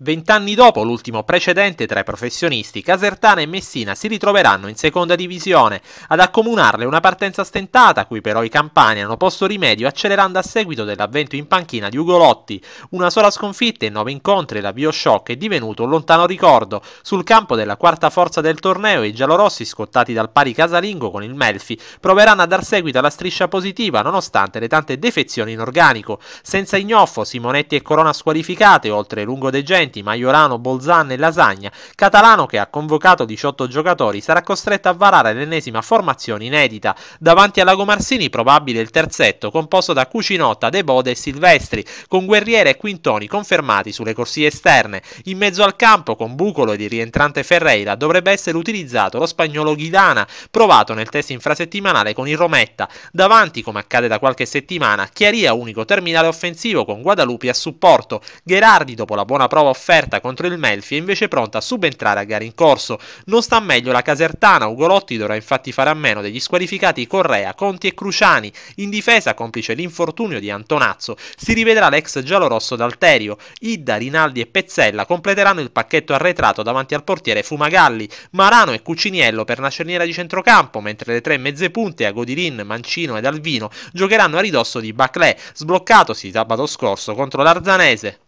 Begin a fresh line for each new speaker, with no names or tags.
Vent'anni dopo l'ultimo precedente tra i professionisti, Casertana e Messina si ritroveranno in seconda divisione, ad accomunarle una partenza stentata a cui però i campani hanno posto rimedio accelerando a seguito dell'avvento in panchina di Ugolotti. Una sola sconfitta e nove incontri la Bioshock è divenuto un lontano ricordo. Sul campo della quarta forza del torneo i giallorossi scottati dal pari casalingo con il Melfi proveranno a dar seguito alla striscia positiva nonostante le tante defezioni in organico. Senza Ignoffo, Simonetti e Corona squalificate, oltre lungo De Genio assistenti Maiorano, Bolzan e Lasagna, Catalano che ha convocato 18 giocatori sarà costretto a varare l'ennesima formazione inedita. Davanti a Lago Marsini probabile il terzetto composto da Cucinotta, De Bode e Silvestri, con Guerriere e Quintoni confermati sulle corsie esterne. In mezzo al campo con Bucolo ed il rientrante Ferreira dovrebbe essere utilizzato lo spagnolo Ghidana, provato nel test infrasettimanale con il Rometta. Davanti, come accade da qualche settimana, Chiaria unico terminale offensivo con Guadalupi a supporto. Gherardi dopo la buona prova offerta contro il Melfi è invece pronta a subentrare a gare in corso. Non sta meglio la Casertana, Ugolotti dovrà infatti fare a meno degli squalificati Correa, Conti e Cruciani. In difesa, complice l'infortunio di Antonazzo, si rivedrà l'ex giallorosso d'Alterio. Idda, Rinaldi e Pezzella completeranno il pacchetto arretrato davanti al portiere Fumagalli, Marano e Cuciniello per la cerniera di centrocampo, mentre le tre mezze punte a Godirin, Mancino ed Alvino giocheranno a ridosso di Baclè, sbloccatosi sabato scorso contro l'Arzanese.